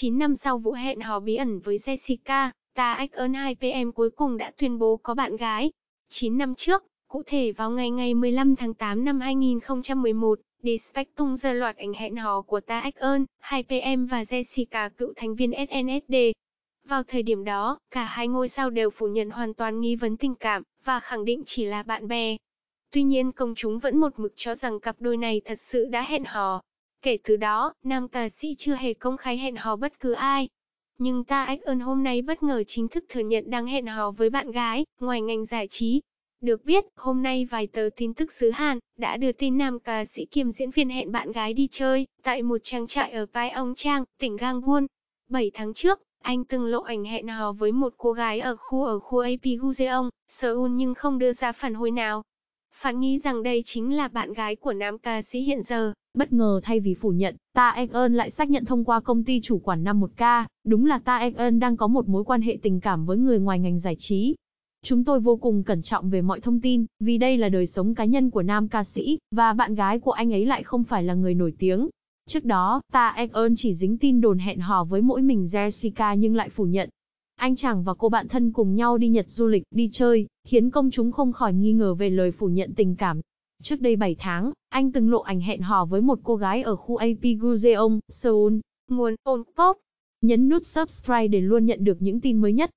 9 năm sau vụ hẹn hò bí ẩn với Jessica, ta ách ơn 2PM cuối cùng đã tuyên bố có bạn gái. 9 năm trước, cụ thể vào ngày ngày 15 tháng 8 năm 2011, Dispatch tung ra loạt ảnh hẹn hò của ta ách ơn, 2PM và Jessica cựu thành viên SNSD. Vào thời điểm đó, cả hai ngôi sao đều phủ nhận hoàn toàn nghi vấn tình cảm, và khẳng định chỉ là bạn bè. Tuy nhiên công chúng vẫn một mực cho rằng cặp đôi này thật sự đã hẹn hò, Kể từ đó, nam ca sĩ chưa hề công khai hẹn hò bất cứ ai. Nhưng ta ách ơn hôm nay bất ngờ chính thức thừa nhận đang hẹn hò với bạn gái, ngoài ngành giải trí. Được biết, hôm nay vài tờ tin tức xứ Hàn đã đưa tin nam ca sĩ kiêm diễn viên hẹn bạn gái đi chơi tại một trang trại ở Pai Ong Trang, tỉnh Gangwon. 7 tháng trước, anh từng lộ ảnh hẹn hò với một cô gái ở khu ở khu AP Gujeong, Seoul nhưng không đưa ra phản hồi nào. Phản nghĩ rằng đây chính là bạn gái của nam ca sĩ hiện giờ, bất ngờ thay vì phủ nhận, Ta Ek lại xác nhận thông qua công ty chủ quản 51K, đúng là Ta Ek đang có một mối quan hệ tình cảm với người ngoài ngành giải trí. Chúng tôi vô cùng cẩn trọng về mọi thông tin, vì đây là đời sống cá nhân của nam ca sĩ, và bạn gái của anh ấy lại không phải là người nổi tiếng. Trước đó, Ta Ek chỉ dính tin đồn hẹn hò với mỗi mình Jessica nhưng lại phủ nhận, anh chàng và cô bạn thân cùng nhau đi Nhật du lịch, đi chơi, khiến công chúng không khỏi nghi ngờ về lời phủ nhận tình cảm. Trước đây 7 tháng, anh từng lộ ảnh hẹn hò với một cô gái ở khu AP Gujeong, Seoul. Muốn ôm pop. Nhấn nút subscribe để luôn nhận được những tin mới nhất.